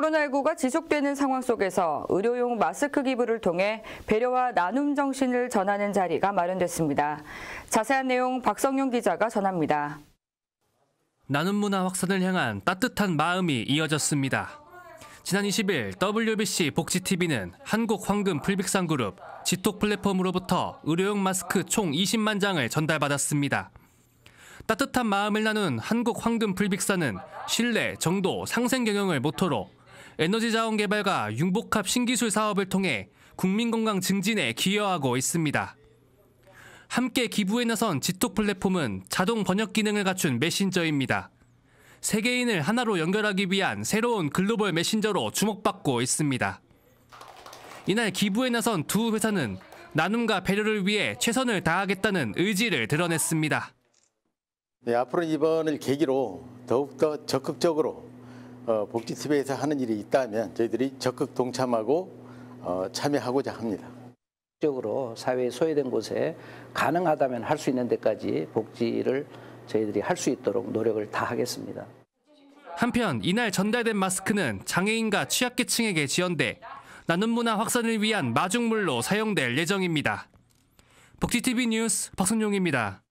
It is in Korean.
코로나19가 지속되는 상황 속에서 의료용 마스크 기부를 통해 배려와 나눔 정신을 전하는 자리가 마련됐습니다. 자세한 내용 박성용 기자가 전합니다. 나눔 문화 확산을 향한 따뜻한 마음이 이어졌습니다. 지난 20일 WBC 복지TV는 한국 황금 풀빅상 그룹 지톡 플랫폼으로부터 의료용 마스크 총 20만 장을 전달받았습니다. 따뜻한 마음을 나눈 한국 황금 풀빅사는 신뢰, 정도, 상생 경영을 모토로 에너지 자원 개발과 융복합 신기술 사업을 통해 국민 건강 증진에 기여하고 있습니다. 함께 기부에 나선 지톡 플랫폼은 자동 번역 기능을 갖춘 메신저입니다. 세계인을 하나로 연결하기 위한 새로운 글로벌 메신저로 주목받고 있습니다. 이날 기부에 나선 두 회사는 나눔과 배려를 위해 최선을 다하겠다는 의지를 드러냈습니다. 네, 앞으로 이번을 계기로 더욱더 적극적으로 어, 복지TV에서 하는 일이 있다면 저희들이 적극 동참하고 어, 참여하고자 합니다. 적으로 사회에 소외된 곳에 가능하다면 할 수 있는 데까지 복지를 저희들이 할 수 있도록 노력을 다하겠습니다. 한편 이날 전달된 마스크는 장애인과 취약계층에게 지원돼 나눔 문화 확산을 위한 마중물로 사용될 예정입니다. 복지TV 뉴스 박선용입니다.